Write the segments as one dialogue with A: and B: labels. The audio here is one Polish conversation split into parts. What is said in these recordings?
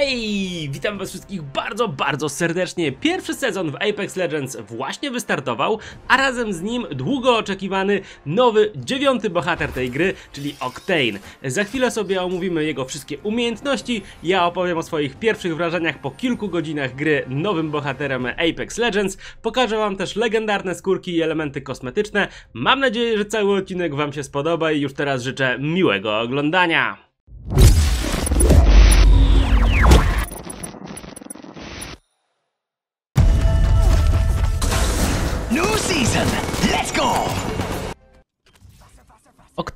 A: Hej! Witam was wszystkich bardzo, bardzo serdecznie. Pierwszy sezon w Apex Legends właśnie wystartował, a razem z nim długo oczekiwany nowy, dziewiąty bohater tej gry, czyli Octane. Za chwilę sobie omówimy jego wszystkie umiejętności, ja opowiem o swoich pierwszych wrażeniach po kilku godzinach gry nowym bohaterem Apex Legends, pokażę wam też legendarne skórki i elementy kosmetyczne. Mam nadzieję, że cały odcinek wam się spodoba i już teraz życzę miłego oglądania.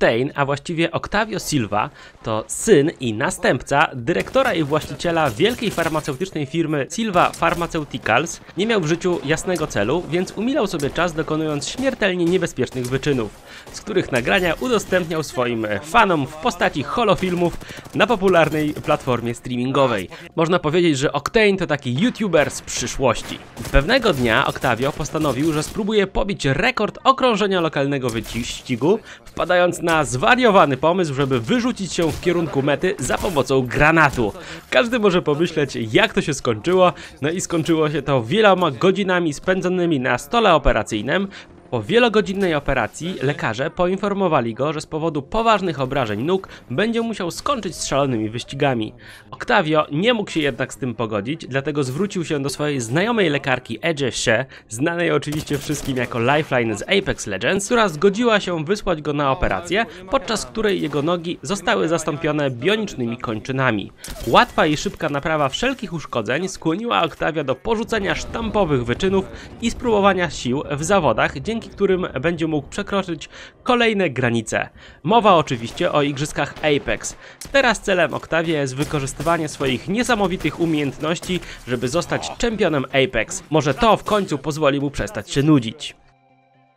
A: Stein, a właściwie Octavio Silva, to syn i następca dyrektora i właściciela wielkiej farmaceutycznej firmy Silva Pharmaceuticals, nie miał w życiu jasnego celu, więc umilał sobie czas dokonując śmiertelnie niebezpiecznych wyczynów, z których nagrania udostępniał swoim fanom w postaci holofilmów na popularnej platformie streamingowej. Można powiedzieć, że Octane to taki youtuber z przyszłości. Pewnego dnia Octavio postanowił, że spróbuje pobić rekord okrążenia lokalnego wyścigu, wpadając na na zwariowany pomysł, żeby wyrzucić się w kierunku mety za pomocą granatu. Każdy może pomyśleć jak to się skończyło, no i skończyło się to wieloma godzinami spędzonymi na stole operacyjnym, po wielogodzinnej operacji lekarze poinformowali go, że z powodu poważnych obrażeń nóg będzie musiał skończyć z szalonymi wyścigami. Octavio nie mógł się jednak z tym pogodzić, dlatego zwrócił się do swojej znajomej lekarki Edge She, znanej oczywiście wszystkim jako Lifeline z Apex Legends, która zgodziła się wysłać go na operację, podczas której jego nogi zostały zastąpione bionicznymi kończynami. Łatwa i szybka naprawa wszelkich uszkodzeń skłoniła Octavia do porzucenia sztampowych wyczynów i spróbowania sił w zawodach, dzięki dzięki którym będzie mógł przekroczyć kolejne granice. Mowa oczywiście o igrzyskach Apex. Teraz celem Oktawie jest wykorzystywanie swoich niesamowitych umiejętności, żeby zostać czempionem Apex. Może to w końcu pozwoli mu przestać się nudzić.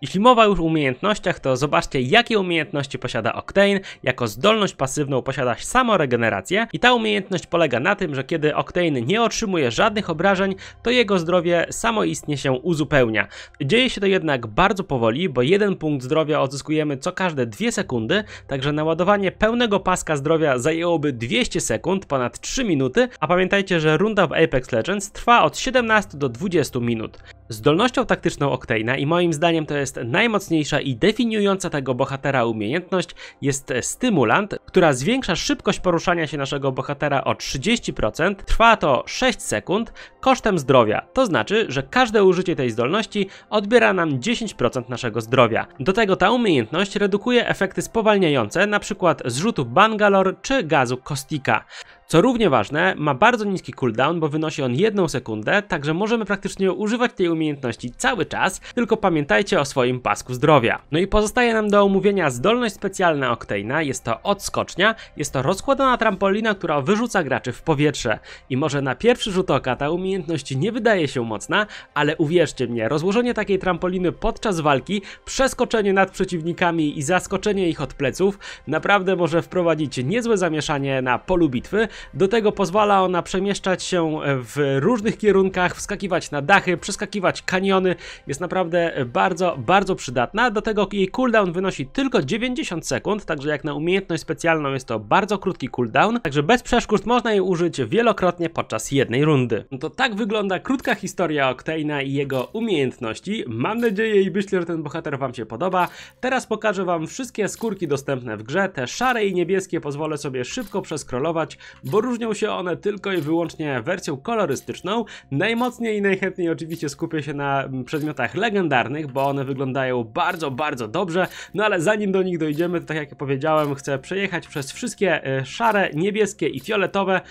A: Jeśli mowa już o umiejętnościach, to zobaczcie jakie umiejętności posiada Octane. Jako zdolność pasywną posiada samoregenerację i ta umiejętność polega na tym, że kiedy Octane nie otrzymuje żadnych obrażeń, to jego zdrowie samoistnie się uzupełnia. Dzieje się to jednak bardzo powoli, bo jeden punkt zdrowia odzyskujemy co każde 2 sekundy, także naładowanie pełnego paska zdrowia zajęłoby 200 sekund, ponad 3 minuty, a pamiętajcie, że runda w Apex Legends trwa od 17 do 20 minut. Zdolnością taktyczną Octane'a i moim zdaniem to jest najmocniejsza i definiująca tego bohatera umiejętność jest stymulant, która zwiększa szybkość poruszania się naszego bohatera o 30%, trwa to 6 sekund, kosztem zdrowia. To znaczy, że każde użycie tej zdolności odbiera nam 10% naszego zdrowia. Do tego ta umiejętność redukuje efekty spowalniające, np. zrzutu Bangalore czy gazu Kostika. Co równie ważne, ma bardzo niski cooldown, bo wynosi on 1 sekundę, także możemy praktycznie używać tej umiejętności cały czas, tylko pamiętajcie o swoim pasku zdrowia. No i pozostaje nam do omówienia zdolność specjalna Octana, jest to odskocznia, jest to rozkładana trampolina, która wyrzuca graczy w powietrze. I może na pierwszy rzut oka ta umiejętność nie wydaje się mocna, ale uwierzcie mnie, rozłożenie takiej trampoliny podczas walki, przeskoczenie nad przeciwnikami i zaskoczenie ich od pleców naprawdę może wprowadzić niezłe zamieszanie na polu bitwy, do tego pozwala ona przemieszczać się e, w różnych kierunkach, wskakiwać na dachy, przeskakiwać kaniony. Jest naprawdę bardzo, bardzo przydatna. Do tego jej cooldown wynosi tylko 90 sekund, także jak na umiejętność specjalną jest to bardzo krótki cooldown, także bez przeszkód można jej użyć wielokrotnie podczas jednej rundy. No to tak wygląda krótka historia Octane'a i jego umiejętności. Mam nadzieję i myślę, że ten bohater wam się podoba. Teraz pokażę wam wszystkie skórki dostępne w grze, te szare i niebieskie pozwolę sobie szybko przeskrolować, bo różnią się one tylko i wyłącznie wersją kolorystyczną. Najmocniej i najchętniej oczywiście skupię się na mm, przedmiotach legendarnych, bo one wyglądają bardzo, bardzo dobrze, no ale zanim do nich dojdziemy, to tak jak powiedziałem, chcę przejechać przez wszystkie e, szare, niebieskie i fioletowe,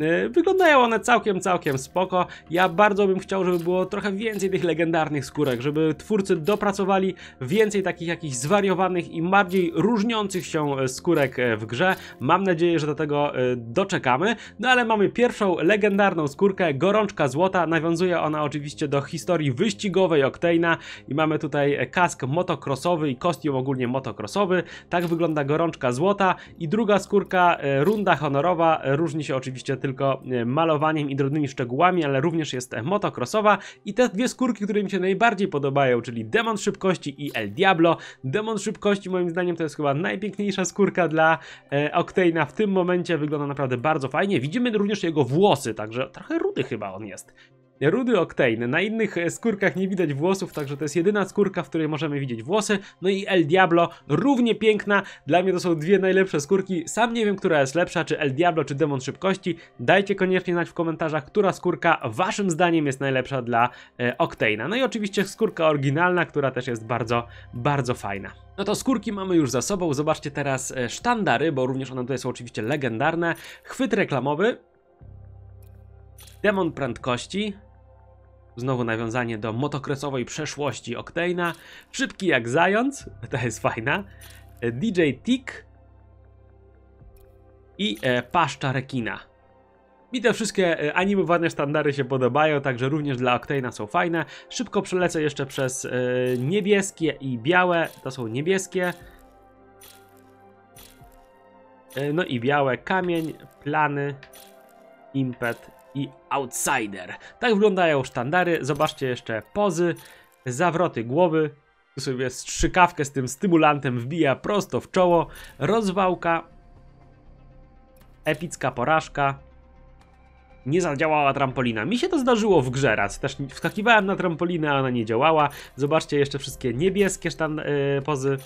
A: Y, wyglądają one całkiem, całkiem spoko. Ja bardzo bym chciał, żeby było trochę więcej tych legendarnych skórek, żeby twórcy dopracowali więcej takich jakichś zwariowanych i bardziej różniących się e, skórek e, w grze. Mam nadzieję, że do tego e, doczekamy. No ale mamy pierwszą legendarną skórkę, Gorączka Złota. Nawiązuje ona oczywiście do historii wyścigowej Octane'a i mamy tutaj kask motocrossowy i kostium ogólnie motocrossowy. Tak wygląda Gorączka Złota. I druga skórka, Runda Honorowa, różni się oczywiście tylko tylko e, malowaniem i drobnymi szczegółami, ale również jest motocrossowa i te dwie skórki, które mi się najbardziej podobają, czyli Demon Szybkości i El Diablo. Demon Szybkości moim zdaniem to jest chyba najpiękniejsza skórka dla e, Octane'a w tym momencie, wygląda naprawdę bardzo fajnie. Widzimy również jego włosy, także trochę rudy chyba on jest rudy Octane. Na innych e, skórkach nie widać włosów, także to jest jedyna skórka, w której możemy widzieć włosy. No i El Diablo, równie piękna. Dla mnie to są dwie najlepsze skórki. Sam nie wiem, która jest lepsza, czy El Diablo, czy Demon Szybkości. Dajcie koniecznie znać w komentarzach, która skórka waszym zdaniem jest najlepsza dla e, Octane'a. No i oczywiście skórka oryginalna, która też jest bardzo, bardzo fajna. No to skórki mamy już za sobą, zobaczcie teraz e, sztandary, bo również one tutaj są oczywiście legendarne. Chwyt reklamowy, demon prędkości, Znowu nawiązanie do motokresowej przeszłości Octane'a. Szybki jak zając, ta jest fajna. DJ Tick i e, Paszcza Rekina. Mi te wszystkie e, animowane sztandary się podobają, także również dla Octane'a są fajne. Szybko przelecę jeszcze przez e, niebieskie i białe. To są niebieskie. E, no i białe. Kamień, plany, impet i outsider. Tak wyglądają sztandary. Zobaczcie jeszcze pozy, zawroty głowy. Tu sobie strzykawkę z tym stymulantem wbija prosto w czoło. Rozwałka. Epicka porażka. Nie zadziałała trampolina. Mi się to zdarzyło w grze raz. Też wskakiwałem na trampolinę, a ona nie działała. Zobaczcie jeszcze wszystkie niebieskie yy, pozy.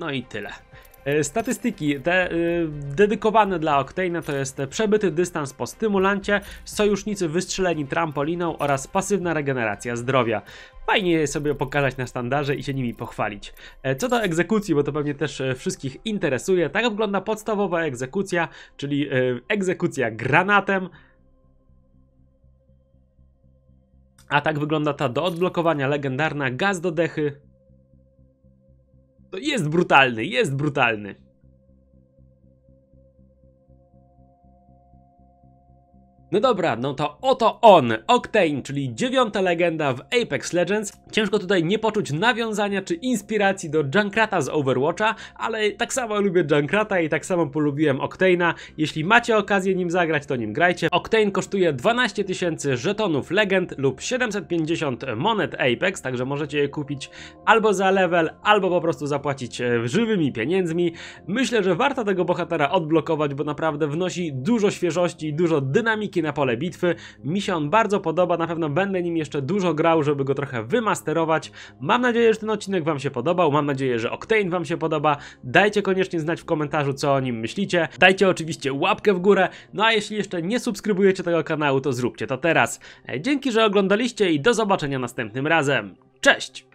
A: No i tyle. E, statystyki te y, dedykowane dla Octane'a to jest przebyty dystans po stymulancie, sojusznicy wystrzeleni trampoliną oraz pasywna regeneracja zdrowia. Fajnie jest sobie pokazać na sztandarze i się nimi pochwalić. E, co do egzekucji, bo to pewnie też e, wszystkich interesuje, tak wygląda podstawowa egzekucja, czyli egzekucja granatem, a tak wygląda ta do odblokowania legendarna gaz do dechy, to jest brutalny, jest brutalny. No dobra, no to oto on, Octane, czyli dziewiąta legenda w Apex Legends. Ciężko tutaj nie poczuć nawiązania czy inspiracji do Junkrata z Overwatcha, ale tak samo lubię Junkrata i tak samo polubiłem Octane'a. Jeśli macie okazję nim zagrać, to nim grajcie. Octane kosztuje 12 tysięcy żetonów legend lub 750 monet Apex, także możecie je kupić albo za level, albo po prostu zapłacić e, żywymi pieniędzmi. Myślę, że warto tego bohatera odblokować, bo naprawdę wnosi dużo świeżości i dużo dynamiki na pole bitwy. Mi się on bardzo podoba, na pewno będę nim jeszcze dużo grał, żeby go trochę wymasterować. Mam nadzieję, że ten odcinek Wam się podobał, mam nadzieję, że Octane Wam się podoba. Dajcie koniecznie znać w komentarzu, co o nim myślicie. Dajcie oczywiście łapkę w górę, no a jeśli jeszcze nie subskrybujecie tego kanału, to zróbcie to teraz. E, dzięki, że oglądaliście i do zobaczenia następnym razem. Cześć!